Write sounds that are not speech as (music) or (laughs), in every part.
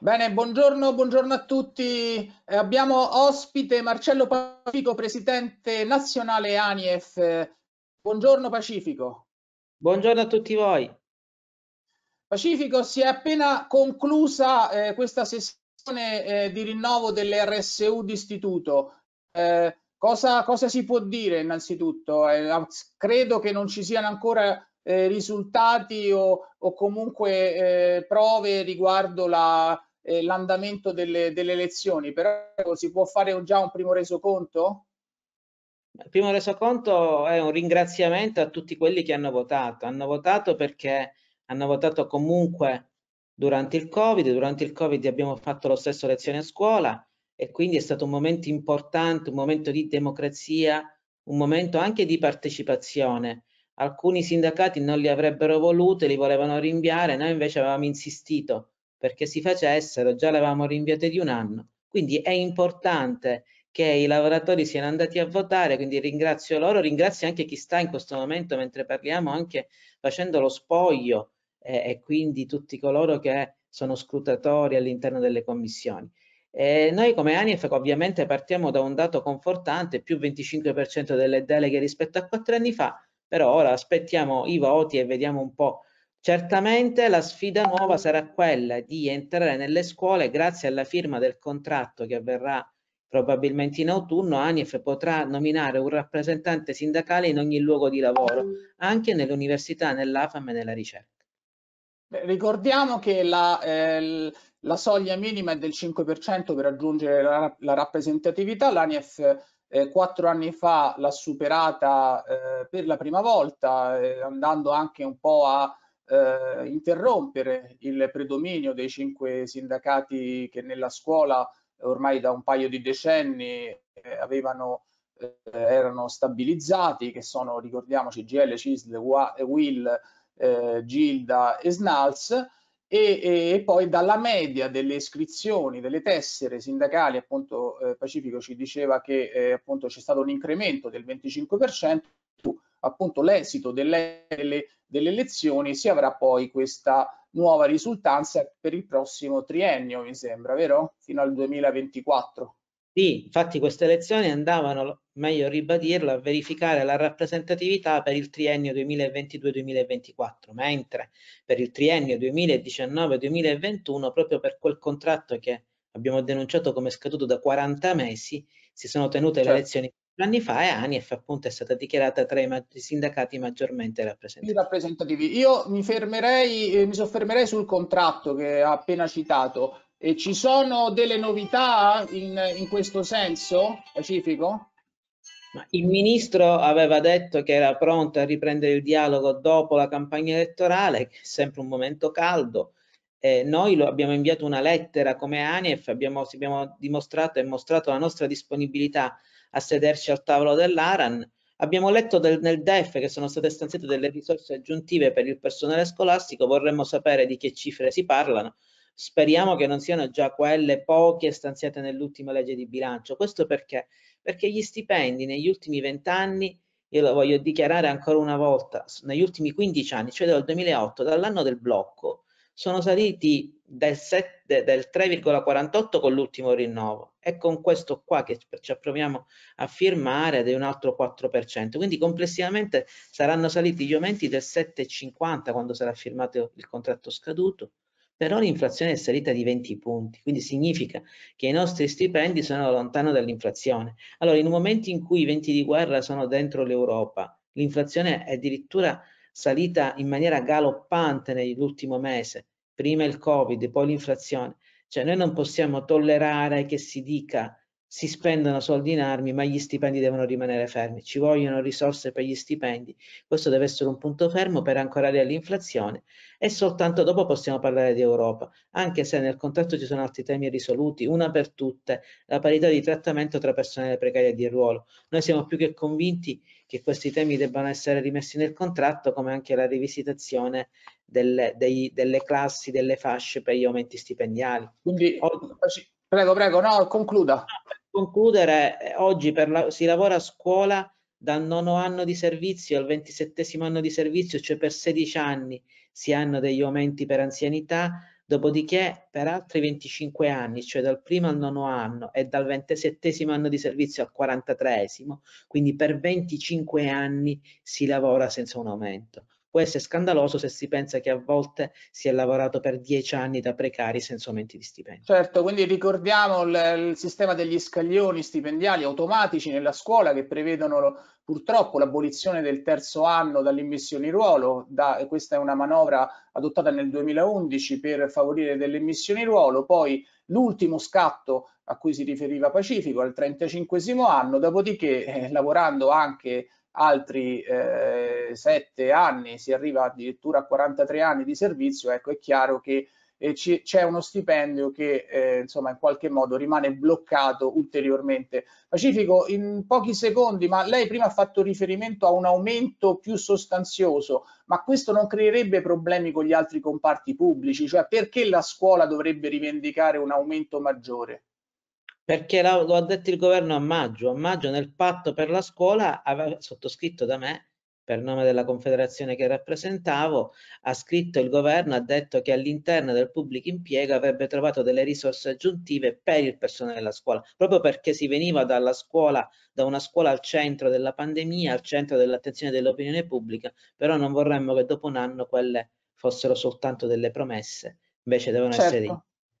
Bene, buongiorno, buongiorno, a tutti. Eh, abbiamo ospite Marcello Pacifico, presidente nazionale ANIEF. Buongiorno Pacifico. Buongiorno a tutti voi. Pacifico, si è appena conclusa eh, questa sessione eh, di rinnovo dell'RSU d'istituto. Eh, cosa, cosa, si può dire innanzitutto? Eh, credo che non ci siano ancora eh, risultati o, o comunque eh, prove riguardo la, eh, l'andamento delle, delle, elezioni, però si può fare già un primo resoconto? Il primo resoconto è un ringraziamento a tutti quelli che hanno votato. Hanno votato perché hanno votato comunque durante il Covid, durante il Covid abbiamo fatto lo stesso lezione a scuola e quindi è stato un momento importante, un momento di democrazia, un momento anche di partecipazione. Alcuni sindacati non li avrebbero voluti, li volevano rinviare, noi invece avevamo insistito perché si facessero, già le avevamo rinviate di un anno. Quindi è importante che i lavoratori siano andati a votare, quindi ringrazio loro, ringrazio anche chi sta in questo momento mentre parliamo anche facendo lo spoglio eh, e quindi tutti coloro che sono scrutatori all'interno delle commissioni. E noi come ANIF ovviamente partiamo da un dato confortante, più 25% delle deleghe rispetto a quattro anni fa, però ora aspettiamo i voti e vediamo un po' Certamente la sfida nuova sarà quella di entrare nelle scuole grazie alla firma del contratto che avverrà probabilmente in autunno ANIF potrà nominare un rappresentante sindacale in ogni luogo di lavoro, anche nell'università, nell'AFAM e nella ricerca. Beh, ricordiamo che la, eh, la, soglia minima è del 5% per raggiungere la, la rappresentatività, l'ANIF eh, quattro anni fa l'ha superata eh, per la prima volta, eh, andando anche un po' a eh, interrompere il predominio dei cinque sindacati che nella scuola ormai da un paio di decenni eh, avevano, eh, erano stabilizzati, che sono, ricordiamoci, GL, CISL, WIL, eh, Gilda e SNALS, e, e, poi dalla media delle iscrizioni, delle tessere sindacali, appunto eh, Pacifico ci diceva che eh, appunto c'è stato un incremento del 25%, appunto l'esito delle, delle delle elezioni si avrà poi questa nuova risultanza per il prossimo triennio, mi sembra, vero? Fino al 2024. Sì, infatti queste elezioni andavano, meglio ribadirlo, a verificare la rappresentatività per il triennio 2022-2024, mentre per il triennio 2019-2021, proprio per quel contratto che abbiamo denunciato come scaduto da 40 mesi, si sono tenute certo. le elezioni anni fa e eh, ANIEF appunto è stata dichiarata tra i, ma- sindacati maggiormente rappresentativi. rappresentativi. Io mi, fermerei, eh, mi soffermerei sul contratto che ha appena citato. E ci sono delle novità in, in questo senso, Pacifico? il ministro aveva detto che era pronto a riprendere il dialogo dopo la campagna elettorale, che è sempre un momento caldo. Eh, noi lo abbiamo inviato una lettera come ANEF, abbiamo, abbiamo dimostrato e mostrato la nostra disponibilità a sederci al tavolo dell'ARAN. Abbiamo letto del, nel DEF che sono state stanziate delle risorse aggiuntive per il personale scolastico, vorremmo sapere di che cifre si parlano. Speriamo che non siano già quelle poche stanziate nell'ultima legge di bilancio. Questo perché? Perché gli stipendi negli ultimi vent'anni, io lo voglio dichiarare ancora una volta, negli ultimi 15 anni, cioè dal 2008, dall'anno del blocco, sono saliti del, del 3,48 con l'ultimo rinnovo e con questo qua che ci approviamo a firmare di un altro 4%. Quindi complessivamente saranno saliti gli aumenti del 7,50 quando sarà firmato il contratto scaduto, però l'inflazione è salita di 20 punti, quindi significa che i nostri stipendi sono lontano dall'inflazione. Allora, in un momento in cui i venti di guerra sono dentro l'Europa, l'inflazione è addirittura salita in maniera galoppante nell'ultimo mese, prima il Covid, poi l'inflazione. Cioè noi non possiamo tollerare che si dica si spendono soldi in armi, ma gli stipendi devono rimanere fermi. Ci vogliono risorse per gli stipendi. Questo deve essere un punto fermo per ancorare l'inflazione e soltanto dopo possiamo parlare di Europa, anche se nel contratto ci sono altri temi risoluti, una per tutte, la parità di trattamento tra persone precarie di ruolo. Noi siamo più che convinti che questi temi debbano essere rimessi nel contratto, come anche la rivisitazione delle, dei, delle classi, delle fasce per gli aumenti stipendiali. Quindi, Oggi, Prego, prego, no, concluda concludere, eh, oggi la, si lavora a scuola dal nono anno di servizio al ventisettesimo anno di servizio, cioè per 16 anni si hanno degli aumenti per anzianità, dopodiché per altri 25 anni, cioè dal primo al nono anno e dal ventisettesimo anno di servizio al quarantatreesimo, quindi per 25 anni si lavora senza un aumento. Questo è scandaloso se si pensa che a volte si è lavorato per dieci anni da precari senza aumenti di stipendio. Certo, quindi ricordiamo il, il sistema degli scaglioni stipendiali automatici nella scuola che prevedono purtroppo l'abolizione del terzo anno dall'immissione ruolo, da, questa è una manovra adottata nel 2011 per favorire delle immissioni ruolo, poi l'ultimo scatto a cui si riferiva Pacifico al 35 anno, dopodiché eh, lavorando anche altri eh, 7 anni, si arriva addirittura a 43 anni di servizio, ecco è chiaro che eh, c'è uno stipendio che eh, insomma in qualche modo rimane bloccato ulteriormente. Pacifico, in pochi secondi, ma lei prima ha fatto riferimento a un aumento più sostanzioso, ma questo non creerebbe problemi con gli altri comparti pubblici? Cioè perché la scuola dovrebbe rivendicare un aumento maggiore? perché la, lo ha detto il governo a maggio, a maggio nel patto per la scuola aveva sottoscritto da me per nome della confederazione che rappresentavo, ha scritto il governo, ha detto che all'interno del pubblico impiego avrebbe trovato delle risorse aggiuntive per il personale della scuola, proprio perché si veniva dalla scuola, da una scuola al centro della pandemia, al centro dell'attenzione dell'opinione pubblica, però non vorremmo che dopo un anno quelle fossero soltanto delle promesse, invece devono certo. essere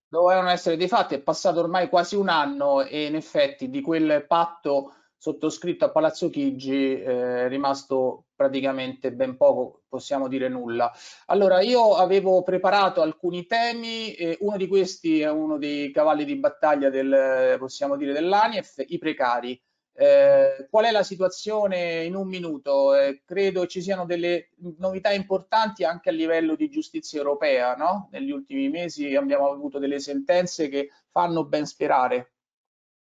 dovevano essere dei fatti, è passato ormai quasi un anno e in effetti di quel patto sottoscritto a Palazzo Chigi eh, è rimasto praticamente ben poco, possiamo dire nulla. Allora, io avevo preparato alcuni temi, eh, uno di questi è uno dei cavalli di battaglia del, possiamo dire, dell'ANIEF, i precari. Eh, qual è la situazione in un minuto? Eh, credo ci siano delle novità importanti anche a livello di giustizia europea. No? Negli ultimi mesi abbiamo avuto delle sentenze che fanno ben sperare.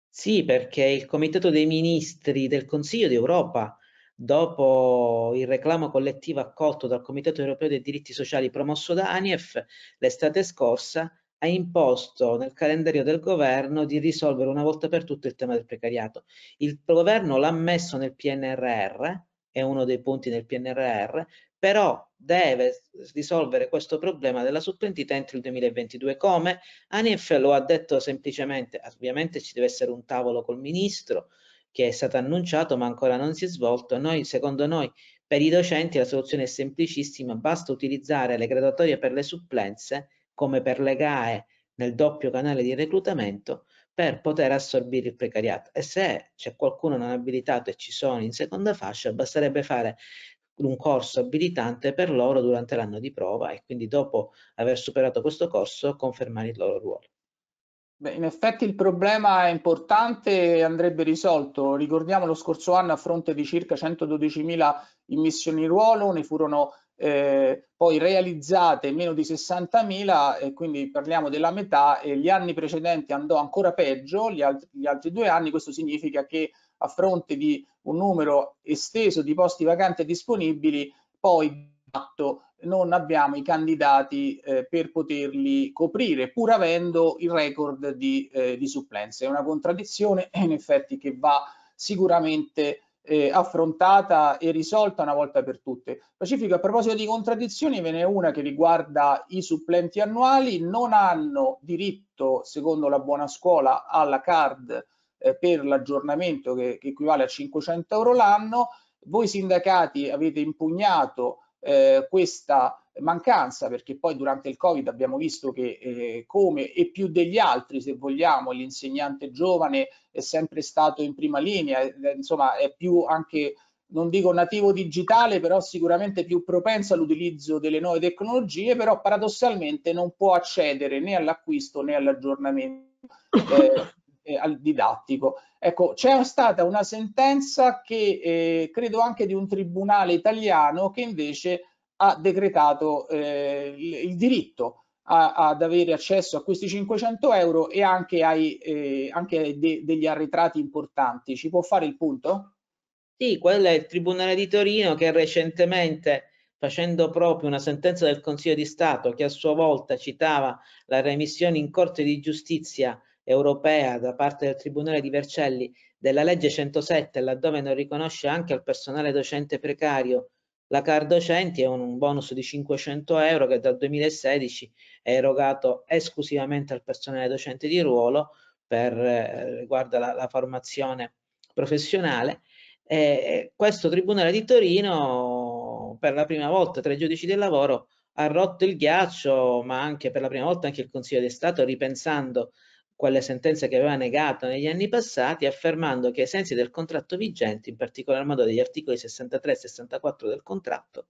Sì, perché il Comitato dei Ministri del Consiglio d'Europa, dopo il reclamo collettivo accolto dal Comitato europeo dei diritti sociali promosso da ANIEF l'estate scorsa, ha imposto nel calendario del governo di risolvere una volta per tutte il tema del precariato. Il governo l'ha messo nel PNRR, è uno dei punti nel PNRR, però deve risolvere questo problema della supplentità entro il 2022. Come? Anif lo ha detto semplicemente, ovviamente ci deve essere un tavolo col ministro che è stato annunciato ma ancora non si è svolto. Noi, secondo noi, per i docenti la soluzione è semplicissima, basta utilizzare le graduatorie per le supplenze come per le GAE nel doppio canale di reclutamento per poter assorbire il precariato e se c'è qualcuno non abilitato e ci sono in seconda fascia basterebbe fare un corso abilitante per loro durante l'anno di prova e quindi dopo aver superato questo corso confermare il loro ruolo. Beh, in effetti il problema è importante e andrebbe risolto. Ricordiamo lo scorso anno a fronte di circa 112.000 immissioni ruolo ne furono eh, poi realizzate meno di 60.000 e quindi parliamo della metà e gli anni precedenti andò ancora peggio, gli, alt gli altri due anni, questo significa che a fronte di un numero esteso di posti vacanti disponibili, poi non abbiamo i candidati eh, per poterli coprire, pur avendo il record di, eh, di supplenze. È una contraddizione (laughs) in effetti che va sicuramente eh, affrontata e risolta una volta per tutte. Pacifico, a proposito di contraddizioni, ve n'è una che riguarda i supplenti annuali, non hanno diritto, secondo la buona scuola, alla card eh, per l'aggiornamento che, che, equivale a 500 euro l'anno. Voi sindacati avete impugnato eh, questa mancanza perché poi durante il Covid abbiamo visto che eh, come e più degli altri se vogliamo l'insegnante giovane è sempre stato in prima linea insomma è più anche non dico nativo digitale però sicuramente più propenso all'utilizzo delle nuove tecnologie però paradossalmente non può accedere né all'acquisto né all'aggiornamento eh, eh al didattico ecco c'è stata una sentenza che eh, credo anche di un tribunale italiano che invece ha decretato eh, il, diritto a, ad avere accesso a questi 500 euro e anche ai, eh, anche de, degli arretrati importanti. Ci può fare il punto? Sì, quello è il Tribunale di Torino che recentemente facendo proprio una sentenza del Consiglio di Stato che a sua volta citava la remissione in Corte di Giustizia europea da parte del Tribunale di Vercelli della legge 107, laddove non riconosce anche al personale docente precario la card docenti è un bonus di 500 euro che dal 2016 è erogato esclusivamente al personale docente di ruolo per eh, riguarda la, la, formazione professionale. E questo Tribunale di Torino per la prima volta tra i giudici del lavoro ha rotto il ghiaccio, ma anche per la prima volta anche il Consiglio di Stato, ripensando quelle sentenze che aveva negato negli anni passati, affermando che ai sensi del contratto vigente, in particolar modo degli articoli 63 e 64 del contratto,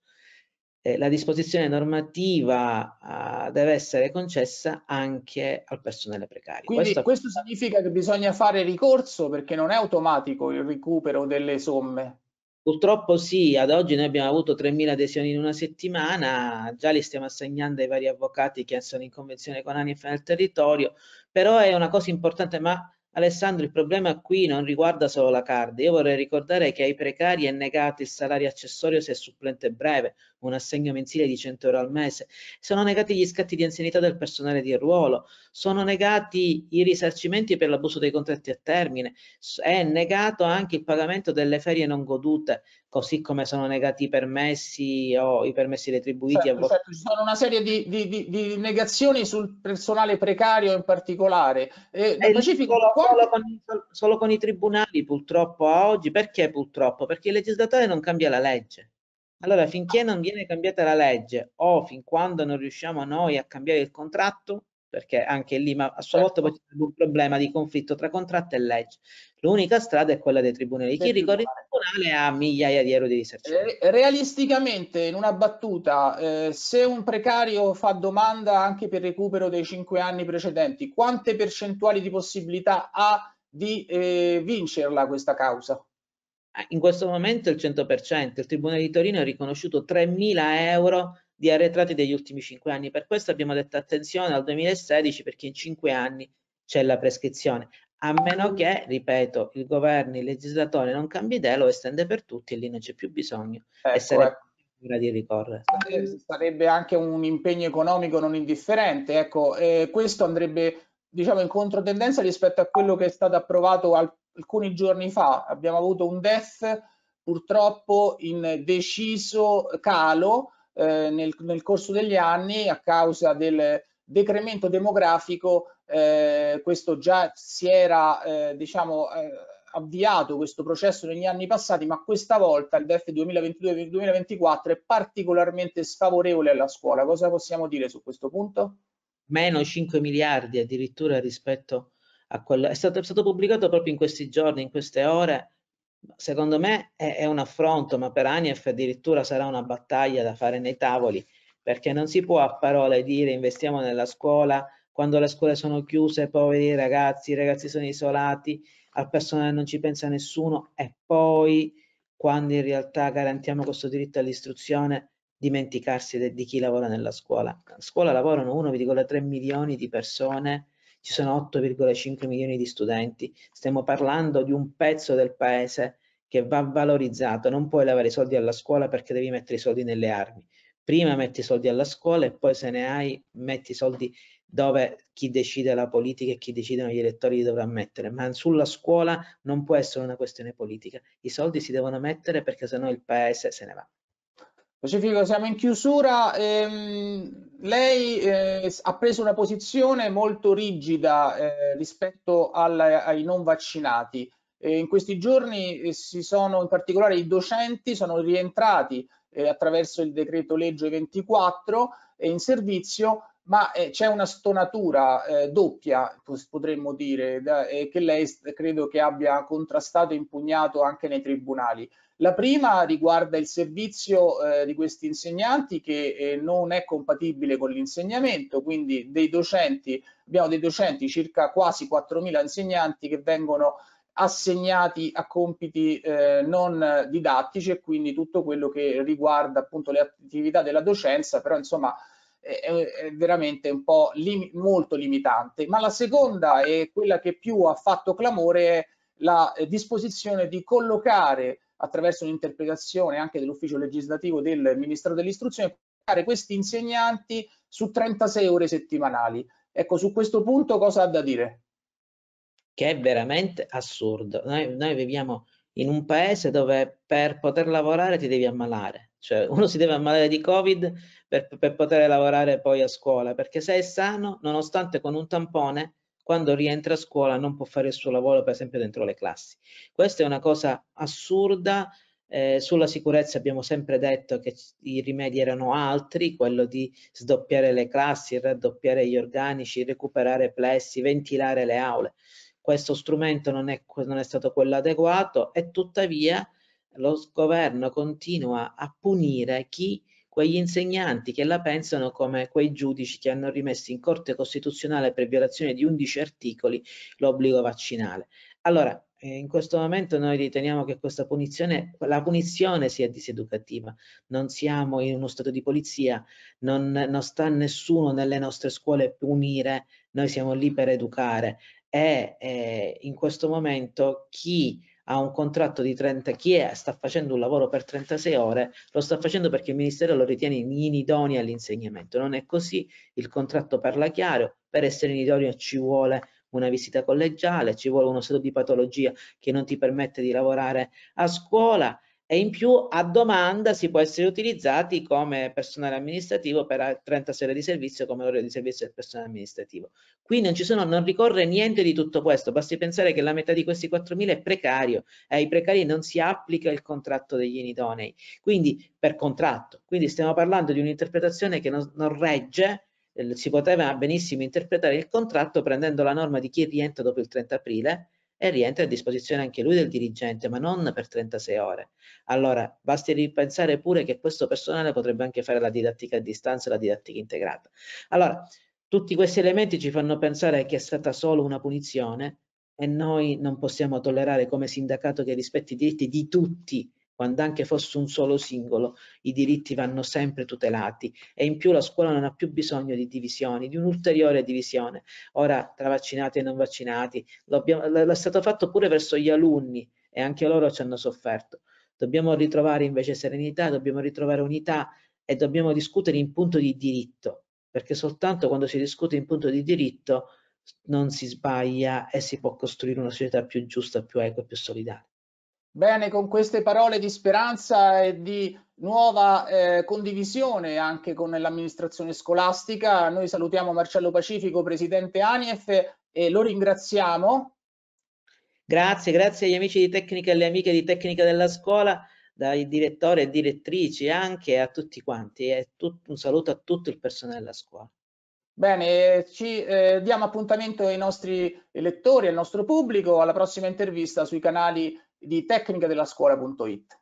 eh, la disposizione normativa eh, deve essere concessa anche al personale precario. Quindi questo... questo significa che bisogna fare ricorso perché non è automatico il recupero delle somme? Purtroppo sì, ad oggi noi abbiamo avuto 3.000 adesioni in una settimana, già li stiamo assegnando ai vari avvocati che sono in convenzione con ANIF nel territorio, però è una cosa importante, ma Alessandro il problema qui non riguarda solo la card, io vorrei ricordare che ai precari è negato il salario accessorio se è supplente breve, un assegno mensile di 100 euro al mese, sono negati gli scatti di anzianità del personale di ruolo, sono negati i risarcimenti per l'abuso dei contratti a termine, è negato anche il pagamento delle ferie non godute, così come sono negati i permessi o i permessi retribuiti. Certo, a... certo. Ci sono una serie di, di, di, di, negazioni sul personale precario in particolare. Eh, specifico... solo, solo, con, solo con i tribunali purtroppo a oggi, perché purtroppo? Perché il legislatore non cambia la legge. Allora, finché non viene cambiata la legge o fin quando non riusciamo noi a cambiare il contratto, perché anche lì, ma a sua certo. volta poi c'è un problema di conflitto tra contratto e legge. L'unica strada è quella dei tribunali. Chi ricorre il tribunale ha migliaia di euro di risarcimento. Eh, eh, realisticamente, in una battuta, eh, se un precario fa domanda anche per recupero dei cinque anni precedenti, quante percentuali di possibilità ha di eh, vincerla questa causa? Ah, in questo momento il 100%, il Tribunale di Torino ha riconosciuto 3.000 euro di arretrati degli ultimi 5 anni, per questo abbiamo detto attenzione al 2016 perché in 5 anni c'è la prescrizione, a meno che, ripeto, il governo, il legislatore non cambi idea, lo estende per tutti e lì non c'è più bisogno ecco, e sarebbe ecco. di ricorrere. Sarebbe anche un impegno economico non indifferente, ecco, eh, questo andrebbe diciamo in controtendenza rispetto a quello che è stato approvato al alcuni giorni fa abbiamo avuto un DEF purtroppo in deciso calo eh, nel, nel, corso degli anni a causa del decremento demografico, eh, questo già si era eh, diciamo, eh, avviato questo processo negli anni passati, ma questa volta il DEF 2022-2024 è particolarmente sfavorevole alla scuola. Cosa possiamo dire su questo punto? Meno 5 miliardi addirittura rispetto a a quello. È stato, è stato pubblicato proprio in questi giorni, in queste ore. Secondo me è, è un affronto, ma per Anief addirittura sarà una battaglia da fare nei tavoli, perché non si può a parole dire investiamo nella scuola, quando le scuole sono chiuse, poveri ragazzi, i ragazzi sono isolati, al personale non ci pensa nessuno e poi quando in realtà garantiamo questo diritto all'istruzione dimenticarsi de, di chi lavora nella scuola. A scuola lavorano 1,3 milioni di persone ci sono 8,5 milioni di studenti, stiamo parlando di un pezzo del paese che va valorizzato, non puoi lavare i soldi alla scuola perché devi mettere i soldi nelle armi, prima metti i soldi alla scuola e poi se ne hai metti i soldi dove chi decide la politica e chi decidono gli elettori li dovrà mettere, ma sulla scuola non può essere una questione politica, i soldi si devono mettere perché sennò il paese se ne va. Pacifico, siamo in chiusura. Ehm, lei eh, ha preso una posizione molto rigida eh, rispetto alla, ai non vaccinati. Eh, in questi giorni eh, si sono, in particolare i docenti, sono rientrati eh, attraverso il decreto legge 24 eh, in servizio, ma c'è una stonatura doppia, potremmo dire, da, che lei credo che abbia contrastato e impugnato anche nei tribunali. La prima riguarda il servizio eh, di questi insegnanti che eh, non è compatibile con l'insegnamento, quindi dei docenti, abbiamo dei docenti, circa quasi 4.000 insegnanti che vengono assegnati a compiti eh, non didattici e quindi tutto quello che riguarda appunto le attività della docenza, però insomma è, veramente un po' lim molto limitante. Ma la seconda e quella che più ha fatto clamore è la eh, disposizione di collocare attraverso un'interpretazione anche dell'ufficio legislativo del Ministero dell'Istruzione, pagare questi insegnanti su 36 ore settimanali. Ecco, su questo punto cosa ha da dire? Che è veramente assurdo. Noi, noi viviamo in un paese dove per poter lavorare ti devi ammalare, cioè uno si deve ammalare di Covid per, per poter lavorare poi a scuola, perché se è sano, nonostante con un tampone, quando rientra a scuola non può fare il suo lavoro per esempio dentro le classi. Questa è una cosa assurda, eh, sulla sicurezza abbiamo sempre detto che i rimedi erano altri, quello di sdoppiare le classi, raddoppiare gli organici, recuperare plessi, ventilare le aule. Questo strumento non è, non è stato quello adeguato e tuttavia lo governo continua a punire chi quegli insegnanti che la pensano come quei giudici che hanno rimesso in Corte Costituzionale per violazione di 11 articoli l'obbligo vaccinale. Allora, eh, in questo momento noi riteniamo che questa punizione, la punizione sia diseducativa, non siamo in uno stato di polizia, non, non sta nessuno nelle nostre scuole a punire, noi siamo lì per educare e eh, in questo momento chi ha un contratto di 30, chi è, sta facendo un lavoro per 36 ore, lo sta facendo perché il Ministero lo ritiene inidoneo all'insegnamento. Non è così, il contratto parla chiaro, per essere inidoneo ci vuole una visita collegiale, ci vuole uno stato di patologia che non ti permette di lavorare a scuola e in più a domanda si può essere utilizzati come personale amministrativo per 30 sere di servizio come orario di servizio del personale amministrativo. Qui non, ci sono, non ricorre niente di tutto questo, basti pensare che la metà di questi 4.000 è precario e ai precari non si applica il contratto degli inidonei, quindi per contratto. Quindi stiamo parlando di un'interpretazione che non, non regge eh, si poteva benissimo interpretare il contratto prendendo la norma di chi rientra dopo il 30 aprile e rientra a disposizione anche lui del dirigente, ma non per 36 ore. Allora, basti ripensare pure che questo personale potrebbe anche fare la didattica a distanza e la didattica integrata. Allora, tutti questi elementi ci fanno pensare che è stata solo una punizione e noi non possiamo tollerare come sindacato che rispetti i diritti di tutti quando anche fosse un solo singolo, i diritti vanno sempre tutelati e in più la scuola non ha più bisogno di divisioni, di un'ulteriore divisione. Ora tra vaccinati e non vaccinati, l'è stato fatto pure verso gli alunni e anche loro ci hanno sofferto. Dobbiamo ritrovare invece serenità, dobbiamo ritrovare unità e dobbiamo discutere in punto di diritto, perché soltanto quando si discute in punto di diritto non si sbaglia e si può costruire una società più giusta, più equa e più solidale. Bene, con queste parole di speranza e di nuova eh, condivisione anche con l'amministrazione scolastica, noi salutiamo Marcello Pacifico, presidente ANIEF, e lo ringraziamo. Grazie, grazie agli amici di tecnica e alle amiche di tecnica della scuola, dai direttori e direttrici anche a tutti quanti e tut un saluto a tutto il personale della scuola. Bene, ci eh, diamo appuntamento ai nostri lettori, al nostro pubblico, alla prossima intervista sui canali di tecnica della scuola.it.